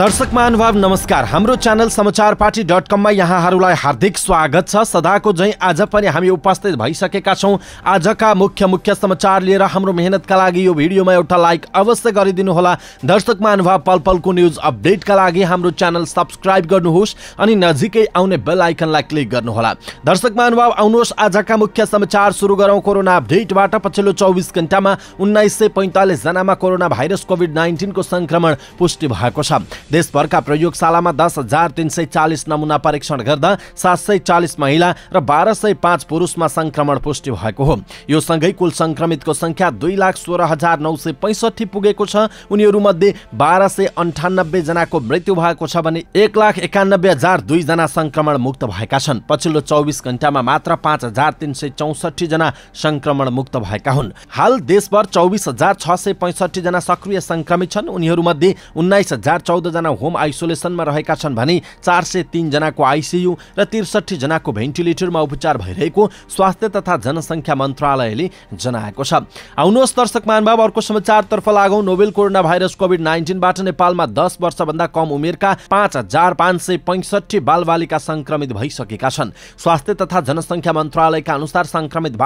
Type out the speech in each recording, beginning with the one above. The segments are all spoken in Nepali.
दर्शक महानुभाव नमस्कार हाम्रो च्यानल समाचार पार्टी डट कममा यहाँहरूलाई हार्दिक स्वागत छ सदाको झैँ आज पनि हामी उपस्थित भइसकेका छौँ आजका मुख्य मुख्य समाचार लिएर हाम्रो मेहनतका लागि यो भिडियोमा एउटा लाइक अवश्य गरिदिनुहोला दर्शक महानुभाव पल पलको न्युज अपडेटका लागि हाम्रो च्यानल सब्सक्राइब गर्नुहोस् अनि नजिकै आउने बेल आइकनलाई क्लिक गर्नुहोला दर्शक महानुभाव आउनुहोस् आजका मुख्य समाचार सुरु गरौँ कोरोना अपडेटबाट पछिल्लो चौबिस घन्टामा उन्नाइस सय पैँतालिसजनामा कोरोना भाइरस कोभिड नाइन्टिनको सङ्क्रमण पुष्टि भएको छ देशभरका प्रयोगशालामा दस हजार तिन सय चालिस नमुना परीक्षण गर्दा सात सय चालिस महिला र बाह्र सय पाँच पुरुषमा सङ्क्रमण पुष्टि भएको हो यो सँगै कुल सङ्क्रमितको सङ्ख्या दुई लाख सोह्र हजार नौ सय पैँसठी पुगेको छ उनीहरूमध्ये बाह्र सय अन्ठानब्बे जनाको मृत्यु भएको छ भने एक लाख एकानब्बे हजार दुईजना सङ्क्रमण मुक्त भएका छन् पछिल्लो चौबिस घन्टामा मात्र पाँच हजार तिन सय चौसठी जना सङ्क्रमण मुक्त भएका हुन् हाल देशभर चौबिस हजार छ सय पैँसठी जना सक्रिय सङ्क्रमित छन् उनीहरूमध्ये उन्नाइस हजार चौध जना होम आइसोलेसनमा रहेका छन् भने चार सय तिनजनाको आइसियु र त्रिसठी जनाको भेन्टिलेटरमा उपचार भइरहेको स्वास्थ्य तथा जनसङ्ख्या मन्त्रालयले जनाएको छ आउनुहोस् दर्शक महानुभाव अर्को समाचारतर्फ लागौँ नोभेल कोरोना भाइरस कोभिड नाइन्टिनबाट नेपालमा दस वर्षभन्दा कम उमेरका पाँच हजार पाँच सय पैँसठी बालबालिका सङ्क्रमित भइसकेका छन् स्वास्थ्य तथा जनसङ्ख्या मन्त्रालयका अनुसार सङ्क्रमित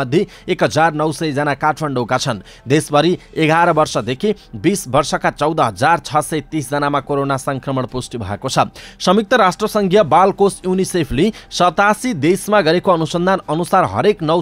मध्ये एक हजार नौ सयजना काठमाडौँका छन् देशभरि एघार वर्षदेखि बिस वर्षका चौध हजार छ सय तिसजना जनामा कोरोना संक्रमण पुष्टि भएको छ संयुक्त राष्ट्रसङ्घीय कोष युनिसेफले सतासी देशमा गरेको अनुसन्धान अनुसार हरेक नौ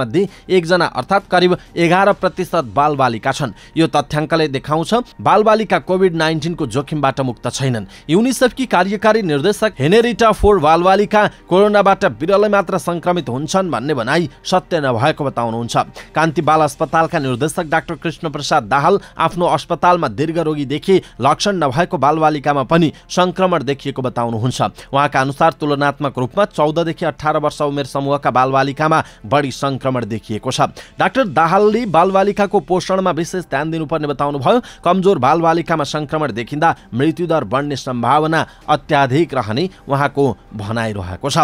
मध्ये एकजना अर्थात् करिब एघार प्रतिशत बालबालिका छन् यो तथ्याङ्कले देखाउँछ बालबालिका कोभिड नाइन्टिनको जोखिमबाट मुक्त छैनन् युनिसेफकी कार्यकारी निर्देशक हेनेरिटा फोर बालबालिका कोरोनाबाट बिरलै मात्र संक्रमित हुन्छन् भन्ने भनाई सत्य नभएको बताउनुहुन्छ कान्ति बाल अस्पतालका निर्देशक डाक्टर कृष्ण प्रसाद दाहाल आफ्नो अस्पतालमा दीर्घ रोगी रोगीदेखि लक्षण नभएको बालबालिकामा पनि सङ्क्रमण देखिएको बताउनुहुन्छ उहाँका अनुसार तुलनात्मक रूपमा चौधदेखि अठार वर्ष उमेर समूहका बालबालिकामा बढी सङ्क्रमण देखिएको छ डाक्टर दाहालले बालबालिकाको पोषणमा विशेष ध्यान दिनुपर्ने बताउनुभयो कमजोर बालबालिकामा सङ्क्रमण देखिँदा मृत्युदर बढ्ने सम्भावना अत्याधिक रहने उहाँको रहेको छ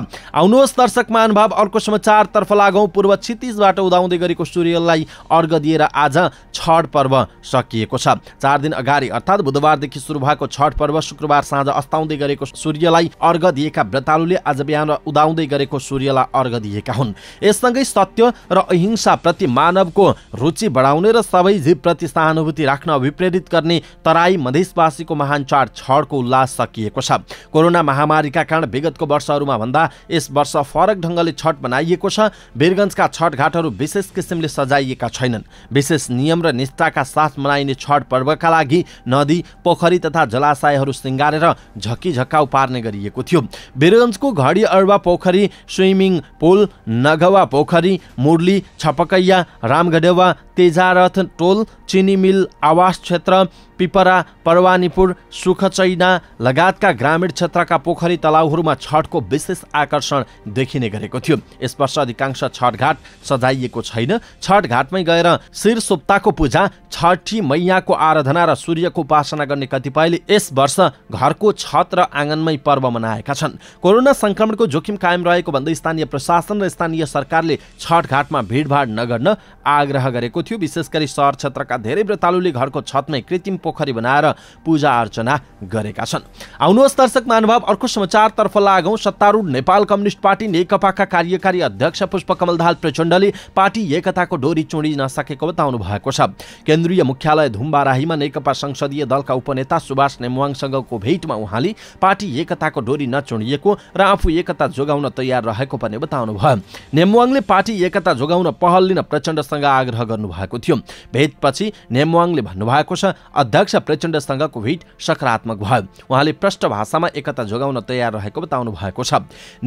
आउनुहोस् दर्शक महानुभाव अर्को समाचारतर्फ लागौँ पूर्व क्षितिजबाट उदाउँदै गरेको सूर्यलाई अर्घ दिएर आज छठ पर्व सकिएको छ चार दिन अगाडि अर्थात् बुधबारदेखि सुरु भएको छठ पर्व शुक्रबार साँझ अस्ताउँदै गरेको सूर्यलाई अर्घ दिएका व्रतालुले आज बिहान उदाउँदै गरेको सूर्यलाई अर्घ दिएका हुन् यससँगै सत्य र अहिंसाप्रति मानवको रुचि बढाउने र सबै जीवप्रति सहानुभूति राख्न अभिप्रेरित गर्ने तराई मधेसवासीको महान चाड छडको उल्लास सकिएको छ कोरोना महामारीका कारण विगतको वर्षहरूमा भन्दा यस वर्ष फरक ढङ्गले छठ मनाइएको छ वीरगन्जका घाटहरू विशेष किसिमले सजाइएका छैनन् विशेष नियम र निष्ठाका साथ मनाइने छठ पर्वका लागि नदी पोखरी तथा जलाशयहरू सिँगारेर झक्काउ पार्ने गरिएको थियो बेरन्जको घडी अर्वा पोखरी स्विमिङ पुल नगवा पोखरी मुरली छपकैया रामगढेवा तेजारथ टोल चिनी मिल आवास क्षेत्र पिपरा परवानीपुर सुखचैना लगायतका ग्रामीण क्षेत्रका पोखरी तलाउहरूमा छठको विशेष आकर्षण देखिने गरेको थियो यस वर्ष अधिकांश छठघाट सजाइएको छैन छठघाटमै गएर शिर सुप्ताको पूजा छठी मैयाको आराधना र सूर्यको उपासना गर्ने कतिपयले यस वर्ष घरको छत र आँगनमै पर्व मनाएका छन् कोरोना संक्रमणको जोखिम कायम रहेको भन्दै स्थानीय प्रशासन र स्थानीय सरकारले छठघाटमा भिडभाड नगर्न आग्रह गरेको थियो विशेष गरी सहर क्षेत्रका धेरै व्रतालुले घरको छतमै कृत्रिम पोखरी बनाएर पूजा अर्चना गरेका छन् आउनुहोस् दर्शक महानुभाव अर्को समाचारतर्फ लागौँ सत्तारूढ नेपाल कम्युनिस्ट पार्टी नेकपाका कार्यकारी अध्यक्ष पुष्पकमल दाहाल प्रचण्डले पार्टी एकताको डोरी चुडिन नसकेको बताउनु भएको छ केन्द्रीय मुख्यालय धुम्बाराहीमा नेकपा संसदीय दलका उपनेता सुभाष नेमवाङसँगको भेटमा उहाँले पार्टी एकताको डोरी नचुडिएको र आफू एकता जोगाउन तयार रहेको पनि बताउनुभयो नेमवाङले पार्टी एकता जोगाउन पहल लिन प्रचण्डसँग आग्रह गर्नुभएको थियो भेटपछि नेमवाङले भन्नुभएको छ अध्यक्ष प्रचण्डसँगको भिट सकारात्मक भयो उहाँले प्रष्ट भाषामा एकता जोगाउन तयार रहेको बताउनु भएको छ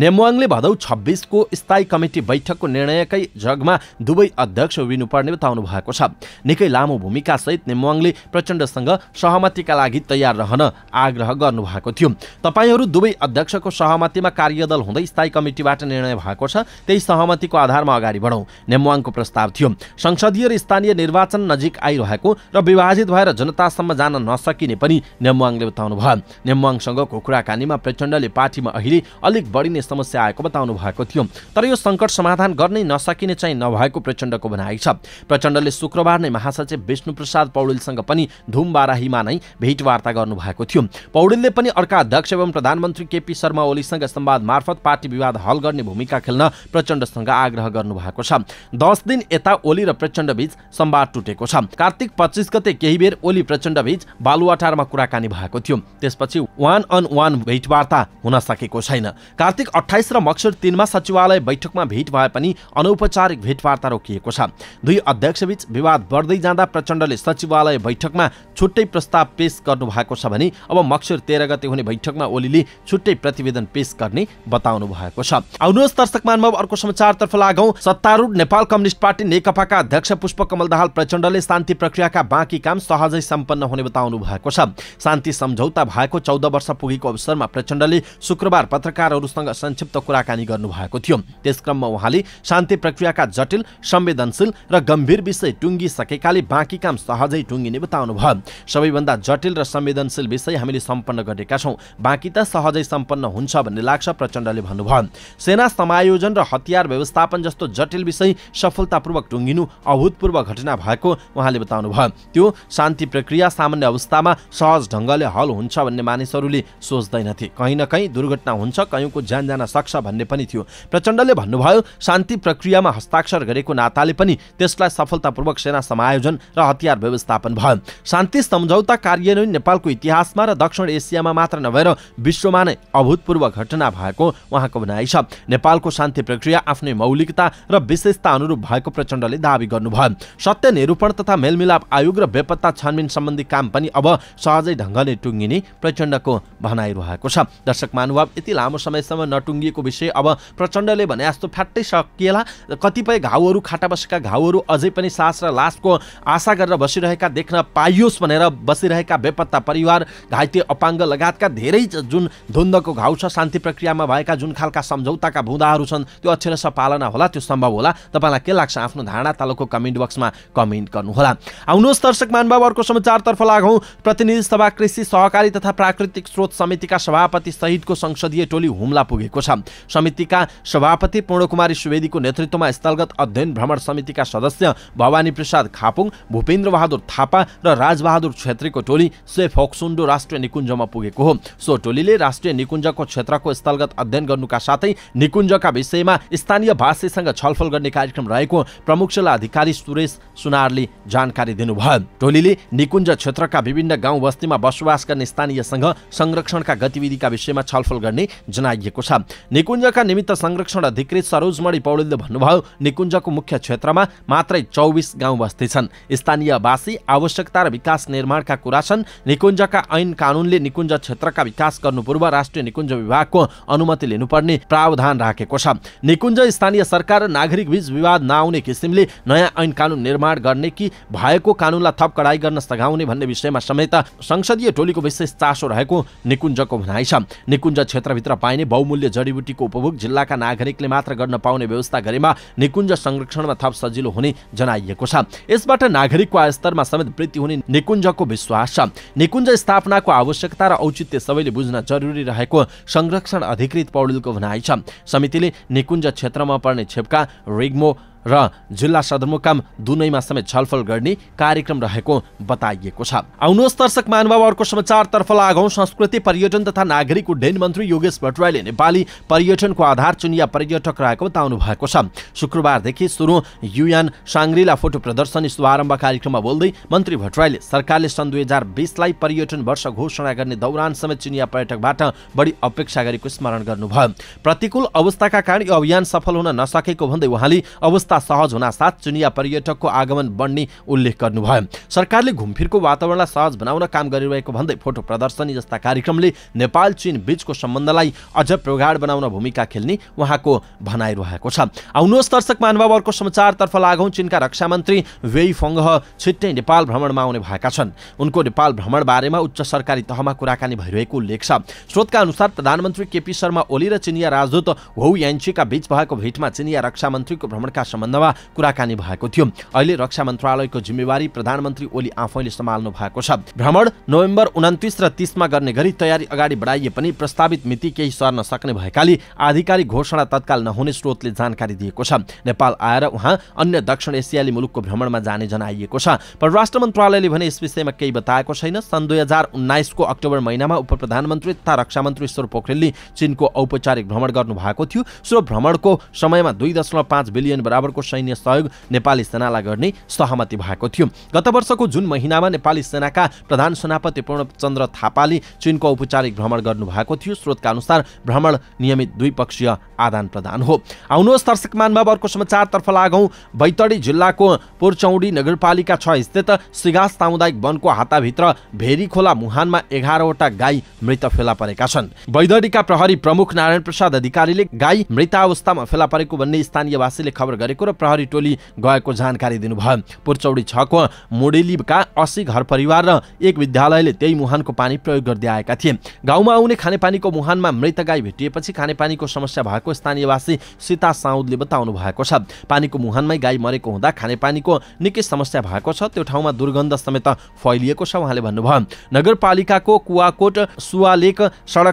नेमवाङले भदौ छब्बिसको स्थायी कमिटी बैठकको निर्णयकै जगमा दुवै अध्यक्ष उभिनुपर्ने बताउनु भएको छ निकै लामो भूमिका सहित नेमवाङले प्रचण्डसँग सहमतिका लागि तयार रहन आग्रह गर्नुभएको थियो तपाईँहरू दुवै अध्यक्षको सहमतिमा कार्यदल हुँदै स्थायी कमिटीबाट निर्णय भएको छ त्यही सहमतिको आधारमा अगाडि बढौँ नेमवाङको प्रस्ताव थियो संसदीय र स्थानीय निर्वाचन नजिक आइरहेको र विभाजित भएर जनता त्यहाँसम्म जान नसकिने पनि नेम्वाङले बताउनु भयो नेमुवाङसँगको कुराकानीमा प्रचण्डले पार्टीमा अहिले अलिक बढिने समस्या आएको बताउनु भएको थियो तर यो सङ्कट समाधान गर्नै नसकिने चाहिँ नभएको प्रचण्डको भनाइ छ प्रचण्डले शुक्रबार नै महासचिव विष्णुप्रसाद पौडेलसँग पनि धुमबाराहीमा नै भेटवार्ता गर्नुभएको थियो पौडेलले पनि अर्का अध्यक्ष एवं प्रधानमन्त्री केपी शर्मा ओलीसँग संवाद मार्फत पार्टी विवाद हल गर्ने भूमिका खेल्न प्रचण्डसँग आग्रह गर्नुभएको छ दस दिन यता ओली र प्रचण्डबीच संवाद टुटेको छ कार्तिक पच्चिस गते केही बेर ओली प्रचण्ड प्रचण्डबीच बालुवाटारमा कुराकानी भएको थियो त्यसपछि वान अन वान भेटवार्ता हुन सकेको छैन कार्तिक अठाइस र मक्सर तिनमा सचिवालय बैठकमा भेट भए पनि अनौपचारिक भेटवार्ता रोकिएको छ दुई अध्यक्षबीच विवाद बढ्दै जाँदा प्रचण्डले सचिवालय बैठकमा छुट्टै प्रस्ताव पेश गर्नु भएको छ भने अब मक्सर तेह्र गते हुने बैठकमा ओलीले छुट्टै प्रतिवेदन पेश गर्ने बताउनु भएको छ आउनुहोस् दर्शक मानव अर्को समाचारतर्फ लागौँ सत्तारूढ नेपाल कम्युनिस्ट पार्टी नेकपाका अध्यक्ष पुष्पकमल दाहाल प्रचण्डले शान्ति प्रक्रियाका बाँकी काम सहजै सम्पन्न सम्पन्न हुने बताउनु भएको छ शान्ति सम्झौता भएको चौध वर्ष पुगेको अवसरमा प्रचण्डले शुक्रबार पत्रकारहरूसँग संक्षिप्त कुराकानी गर्नुभएको थियो त्यसक्रममा उहाँले शान्ति प्रक्रियाका जटिल संवेदनशील र गम्भीर विषय टुङ्गिसकेकाले बाँकी काम सहजै टुङ्गिने बताउनुभयो सबैभन्दा जटिल र संवेदनशील विषय हामीले सम्पन्न गरेका छौँ बाँकी त सहजै सम्पन्न हुन्छ भन्ने लाग्छ प्रचण्डले भन्नुभयो सेना समायोजन र हतियार व्यवस्थापन जस्तो जटिल विषय सफलतापूर्वक टुङ्गिनु अभूतपूर्व घटना भएको उहाँले बताउनुभयो त्यो शान्ति प्रक्रिया समस्या सामान्य अवस्थामा सहज ढङ्गले हल हुन्छ भन्ने मानिसहरूले सोच्दैनथे कहीँ न कहीँ दुर्घटना हुन्छ कहीँको ज्यान जान सक्छ भन्ने पनि थियो प्रचण्डले भन्नुभयो शान्ति प्रक्रियामा हस्ताक्षर गरेको नाताले पनि त्यसलाई सफलतापूर्वक सेना समायोजन र हतियार व्यवस्थापन भयो शान्ति सम्झौता कार्यान्वयन नेपालको इतिहासमा र दक्षिण एसियामा मात्र नभएर विश्वमा नै अभूतपूर्व घटना भएको उहाँको भनाइ छ नेपालको शान्ति प्रक्रिया आफ्नै मौलिकता र विशेषता अनुरूप भएको प्रचण्डले दावी गर्नुभयो सत्य निरूपण तथा मेलमिलाप आयोग र बेपत्ता छानबिन सम्बन्ध सम्बन्धी काम पनि अब सहजै ढङ्गले टुङ्गिने प्रचण्डको भनाइ रहेको छ दर्शक महानुभाव यति लामो समयसम्म नटुङ्गिएको विषय अब प्रचण्डले भने जस्तो फ्याट्टै सकिएला कतिपय घाउहरू खाटा बसेका घाउहरू अझै पनि सास र लासको आशा गरेर बसिरहेका देख्न पाइयोस् भनेर बसिरहेका बेपत्ता परिवार घाइते अपाङ्ग लगायतका धेरै जुन धुन्दको घाउ छ शान्ति प्रक्रियामा भएका जुन खालका सम्झौताका भुँदाहरू छन् त्यो अक्षरश पालना होला त्यो सम्भव होला तपाईँलाई के लाग्छ आफ्नो धारणा तलको कमेन्ट बक्समा कमेन्ट गर्नुहोला आउनुहोस् दर्शक मानुभाव अर्को समाचार प्रचारतर्फ लागौँ प्रतिनिधि सभा कृषि सहकारी तथा प्राकृतिक स्रोत समितिका सभापति सहितको संसदीय टोली हुम्ला पुगेको छ समितिका सभापति पूर्णकुमारी सुवेदीको नेतृत्वमा स्थलगत अध्ययन भ्रमण समितिका सदस्य भवानी प्रसाद खापुङ भूपेन्द्र बहादुर थापा र राजबहादुर छेत्रीको टोली सेफ होक्सुन्डो राष्ट्रिय निकुञ्जमा पुगेको हो सो टोलीले राष्ट्रिय निकुञ्जको क्षेत्रको स्थलगत अध्ययन गर्नुका साथै निकुञ्जका विषयमा स्थानीय भाषीसँग छलफल गर्ने कार्यक्रम रहेको प्रमुख जिल्ला अधिकारी सुरेश सुनारले जानकारी दिनुभयो टोलीले निकुञ्ज क्षेत्रका विभिन्न गाउँ बस्तीमा बसोबास गर्ने स्थानीयसँग संरक्षणका गतिविधिका विषयमा छलफल गर्ने जनाइएको छ निकुञ्जका निमित्त संरक्षण अधिकृत सरोजमणि पौडेलले भन्नुभयो निकुञ्जको मुख्य क्षेत्रमा मात्रै चौबिस गाउँ बस्ती छन् स्थानीयवासी आवश्यकता र विकास निर्माणका कुरा छन् निकुञ्जका ऐन कानुनले निकुञ्ज क्षेत्रका विकास गर्नु पूर्व राष्ट्रिय निकुञ्ज विभागको अनुमति लिनुपर्ने प्रावधान राखेको छ निकुञ्ज स्थानीय सरकार र नागरिक बीच विवाद नआउने किसिमले नयाँ ऐन कानुन निर्माण गर्ने कि भएको कानुनलाई थप कडाई गर्न सघाउने हटाउने भन्ने विषयमा समेत संसदीय टोलीको विशेष चासो रहेको निकुञ्जको भनाइ छ निकुञ्ज क्षेत्रभित्र पाइने बहुमूल्य जडीबुटीको उपभोग जिल्लाका नागरिकले मात्र गर्न पाउने व्यवस्था गरेमा निकुञ्ज संरक्षणमा थप सजिलो हुने जनाइएको छ यसबाट नागरिकको आय स्तरमा समेत वृद्धि हुने निकुञ्जको विश्वास छ निकुञ्ज स्थापनाको आवश्यकता र औचित्य सबैले बुझ्न जरुरी रहेको संरक्षण अधिकृत पौडेलको भनाइ छ समितिले निकुञ्ज क्षेत्रमा पर्ने छेपका रिग्मो र जिल्ला सदरमुकाम दुनैमा समेत छलफल गर्ने कार्यक्रम रहेको बताइएको छ आउनुहोस् दर्शक महानुभाव अर्को समाचारतर्फ लागौँ संस्कृति पर्यटन तथा नागरिक उड्डयन मन्त्री योगेश भट्टराईले नेपाली पर्यटनको आधार चुनिया पर्यटक रहेको बताउनु भएको छ शुक्रबारदेखि सुरु युएन साङ्ग्रीला फोटो प्रदर्शनी शुभारम्भ कार्यक्रममा बोल्दै मन्त्री भट्टराईले सरकारले सन् दुई हजार बिसलाई पर्यटन वर्ष घोषणा गर्ने दौरान समेत चिनिया पर्यटकबाट बढी अपेक्षा गरेको स्मरण गर्नुभयो प्रतिकूल अवस्थाका कारण यो अभियान सफल हुन नसकेको भन्दै उहाँले अवस्था व्यवस्था सहज साथ चुनिया पर्यटकको आगमन बढ्ने उल्लेख गर्नुभयो सरकारले घुमफिरको वातावरणलाई सहज बनाउन काम गरिरहेको भन्दै फोटो प्रदर्शनी जस्ता कार्यक्रमले नेपाल चीन बीचको सम्बन्धलाई अझ प्रगाड बनाउन भूमिका खेल्ने उहाँको भनाइरहेको छ आउनुहोस् दर्शक महानुभावहरूको समाचारतर्फ लागौँ चीनका रक्षा मन्त्री वेई फङ छिट्टै नेपाल भ्रमणमा आउने भएका छन् उनको नेपाल भ्रमण बारेमा उच्च सरकारी तहमा कुराकानी भइरहेको उल्लेख छ स्रोतका अनुसार प्रधानमन्त्री केपी शर्मा ओली र चिनिया राजदूत हौ यान्चीका बीच भएको भेटमा चिनिया रक्षा मन्त्रीको भ्रमणका सम्बन्धमा कुराकानी भएको थियो अहिले रक्षा मन्त्रालयको जिम्मेवारी प्रधानमन्त्री ओली आफैले सम्हाल्नु भएको छ भ्रमण नोभेम्बर उन्तिस र तिसमा गर्ने गरी तयारी अगाडि बढाइए पनि प्रस्तावित मिति केही सर्न सक्ने भएकाले आधिकारिक घोषणा तत्काल नहुने स्रोतले जानकारी दिएको छ नेपाल आएर उहाँ अन्य दक्षिण एसियाली मुलुकको भ्रमणमा जाने जनाइएको छ परराष्ट्र मन्त्रालयले भने यस विषयमा केही बताएको छैन सन् दुई हजार उन्नाइसको अक्टोबर महिनामा उप प्रधानमन्त्री तथा रक्षा मन्त्री ईश्वर पोखरेलले चीनको औपचारिक भ्रमण गर्नु भएको थियो सो भ्रमणको समयमा दुई दशमलव पाँच बिलियन बराबर को सैन्य सहयोग नेपाली सेनालाई गर्ने सहमति भएको थियो गत वर्षको जुन महिनामा नेपाली सेनाका प्रधान सेनापति पूर्णचन्द्र थापाले चीनको औपचारिक भ्रमण गर्नुभएको थियो स्रोतका अनुसार भ्रमण नियमित द्विपक्षीय आदान प्रदान हो आउनुहोस् दर्शक मानभाव अर्को समाचारतर्फ लागौँ बैतडी जिल्लाको पुरचौडी नगरपालिका छ स्थित सिगास सामुदायिक वनको हाताभित्र भेरी खोला मुहानमा एघारवटा गाई मृत फेला परेका छन् बैतडीका प्रहरी प्रमुख नारायण प्रसाद अधिकारीले गाई मृत अवस्थामा फेला परेको भन्ने स्थानीयवासीले खबर गरे काटेको र प्रहरी टोली गएको जानकारी दिनुभयो पुर्चौडी छको मुडेलीका अस्सी घर परिवार र एक विद्यालयले त्यही मुहानको पानी प्रयोग गर्दै आएका थिए गाउँमा आउने खानेपानीको मुहानमा मृत गाई भेटिएपछि खानेपानीको समस्या भएको स्थानीयवासी सीता साउदले बताउनु भएको छ पानीको मुहानमै गाई मरेको हुँदा खानेपानीको निकै समस्या भएको छ त्यो ठाउँमा दुर्गन्ध समेत फैलिएको छ उहाँले भन्नुभयो नगरपालिकाको कुवाकोट सुवालेक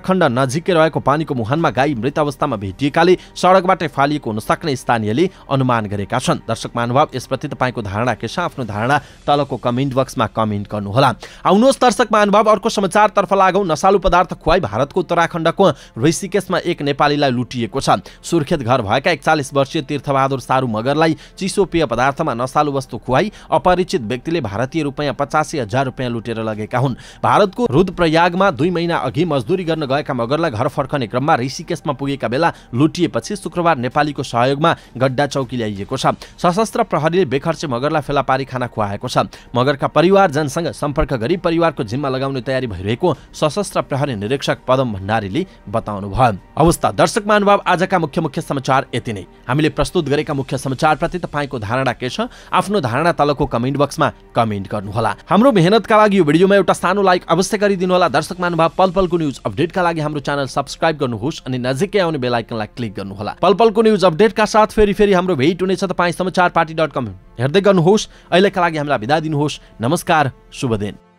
खण्ड नजिकै रहेको पानीको मुहानमा गाई मृत अवस्थामा भेटिएकाले सडकबाटै फालिएको हुन सक्ने स्थानीयले अनुमान अनुमान गरेका छन् दर्शक महानुभाव यसप्रति तपाईँको धारणा के छ आफ्नो धारणा तलको कमेन्ट बक्समा कमेन्ट गर्नुहोला आउनुहोस् दर्शक महानुभाव अर्को समाचारतर्फ लागौँ नसालु पदार्थ खुवाई भारतको उत्तराखण्डको ऋषिकेशमा एक नेपालीलाई लुटिएको छ सुर्खेत घर भएका एकचालिस वर्षीय तीर्थबहादुर सारू मगरलाई चिसो पेय पदार्थमा नसालु वस्तु खुवाई अपरिचित व्यक्तिले भारतीय रुपियाँ पचासी हजार रुपियाँ लुटेर लगेका हुन् भारतको रुद्रप्रयागमा दुई महिना अघि मजदुरी गर्न गएका मगरलाई घर फर्कने क्रममा ऋषिकेशमा पुगेका बेला लुटिएपछि शुक्रबार नेपालीको सहयोगमा गड्डा चौकीले ल्याइएको छ सशस्त्र प्रहरीले बेखर्चे मगरलाई फेला पारी खाना खुवाएको छ मगरका परिवारजनसँग सम्पर्क गरी परिवारको जिम्मा लगाउने तयारी भइरहेको सशस्त्र प्रहरी निरीक्षक पदम भण्डारीले बताउनुभयो अवस्था दर्शक महानुभाव आजका मुख्य मुख्य समाचार यति नै हामीले प्रस्तुत गरेका मुख्य समाचारप्रति तपाईँको धारणा के छ आफ्नो धारणा तलको कमेन्ट बक्समा कमेन्ट गर्नुहोला हाम्रो मेहनतका लागि यो भिडियोमा एउटा सानो लाइक अवश्य गरिदिनु होला दर्शक महानुभाव पल पलको न्युज अपडेटका लागि हाम्रो च्यानल सब्सक्राइब गर्नुहोस् अनि नजिकै आउने बेलायकनलाई क्लिक गर्नुहोला पल पलको न्युज अपडेटका साथ फेरि फेरि हाम्रो भेट हुनेछ तपाईँ समाचार पार्टी डट कम हेर्दै गर्नुहोस् अहिलेका लागि हामीलाई बिदा दिनुहोस् नमस्कार शुभ दिन